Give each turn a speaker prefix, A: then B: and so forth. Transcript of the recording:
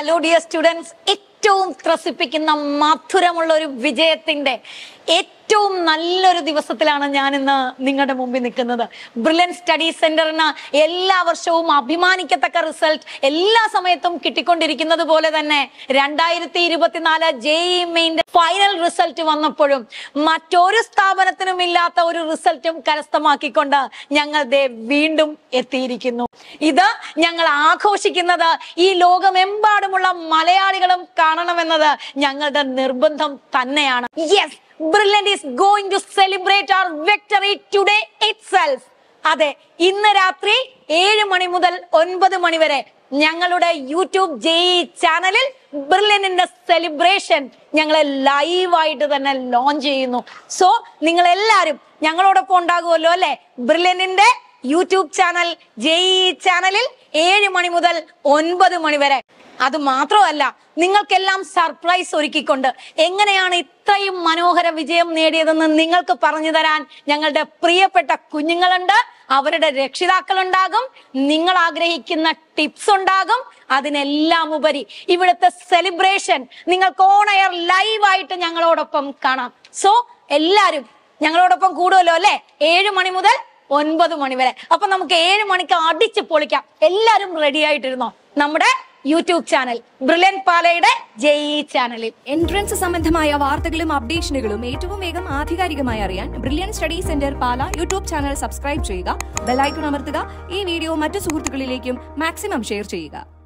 A: hello dear students ഏറ്റവും ത്രസിപ്പിക്കുന്ന മധുരമുള്ള ഒരു വിജയത്തിന്റെ ഏറ്റവും ഏറ്റവും നല്ലൊരു ദിവസത്തിലാണ് ഞാൻ ഇന്ന് നിങ്ങളുടെ മുമ്പിൽ നിൽക്കുന്നത് ബ്രില്യൻ സ്റ്റഡി സെന്ററിന് എല്ലാ വർഷവും അഭിമാനിക്കത്തക്ക റിസൾട്ട് എല്ലാ സമയത്തും കിട്ടിക്കൊണ്ടിരിക്കുന്നത് പോലെ തന്നെ രണ്ടായിരത്തി ഇരുപത്തിനാല് ജെഇ മെയിൻ്റെ e ഫൈനൽ റിസൾട്ട് വന്നപ്പോഴും മറ്റൊരു സ്ഥാപനത്തിനും ഇല്ലാത്ത ഒരു റിസൾട്ടും കരസ്ഥമാക്കിക്കൊണ്ട് ഞങ്ങൾ ദേ വീണ്ടും എത്തിയിരിക്കുന്നു ഇത് ഞങ്ങൾ ആഘോഷിക്കുന്നത് ഈ ലോകമെമ്പാടുമുള്ള മലയാളികളും കാണണമെന്നത് ഞങ്ങളുടെ നിർബന്ധം തന്നെയാണ് yes Brilliant is going to celebrate our victory today itself അതെ ഇന്ന് രാത്രി ഏഴ് മണി മുതൽ ഒൻപത് മണി വരെ ഞങ്ങളുടെ യൂട്യൂബ് ജെഇ ചാനലിൽ ബ്രില്യൻറ്റിന്റെ സെലിബ്രേഷൻ ഞങ്ങൾ ലൈവായിട്ട് തന്നെ ലോഞ്ച് ചെയ്യുന്നു സോ നിങ്ങൾ എല്ലാവരും ഞങ്ങളോടൊപ്പം ഉണ്ടാകുമല്ലോ അല്ലെ ബ്രില്യൻറ്റിന്റെ യൂട്യൂബ് ചാനൽ ജെഇ ചാനലിൽ ഏഴ് മണി മുതൽ ഒൻപത് മണി വരെ അത് മാത്രമല്ല നിങ്ങൾക്കെല്ലാം സർപ്രൈസ് ഒരുക്കിക്കൊണ്ട് എങ്ങനെയാണ് ഇത്രയും മനോഹര വിജയം നേടിയതെന്ന് നിങ്ങൾക്ക് പറഞ്ഞു തരാൻ ഞങ്ങളുടെ പ്രിയപ്പെട്ട കുഞ്ഞുങ്ങളുണ്ട് അവരുടെ രക്ഷിതാക്കൾ ഉണ്ടാകും നിങ്ങൾ ആഗ്രഹിക്കുന്ന ടിപ്സ് ഉണ്ടാകും അതിനെല്ലാം ഉപരി ഇവിടുത്തെ സെലിബ്രേഷൻ നിങ്ങൾക്ക് ഓൺ എയർ ലൈവായിട്ട് ഞങ്ങളോടൊപ്പം കാണാം സോ എല്ലാരും ഞങ്ങളോടൊപ്പം കൂടുമല്ലോ അല്ലെ ഏഴ് മണി മുതൽ ഒൻപത് മണി വരെ അപ്പൊ നമുക്ക് ഏഴ് മണിക്ക് അടിച്ച് പൊളിക്കാം എല്ലാരും റെഡി ആയിട്ടിരുന്നോ നമ്മുടെ യൂട്യൂബ് ചാനൽ ബ്രില്യൻ പാലയുടെ ജെഇ ചാനലിൽ എൻട്രൻസ് സംബന്ധമായ വാർത്തകളും അപ്ഡേഷനുകളും
B: ഏറ്റവും വേഗം ആധികാരികമായി അറിയാൻ Brilliant Study Centre Pala YouTube channel subscribe ചെയ്യുക ബെൽ ഐക്കൺ അമർത്തുക ഈ വീഡിയോ മറ്റു സുഹൃത്തുക്കളിലേക്കും മാക്സിമം ഷെയർ ചെയ്യുക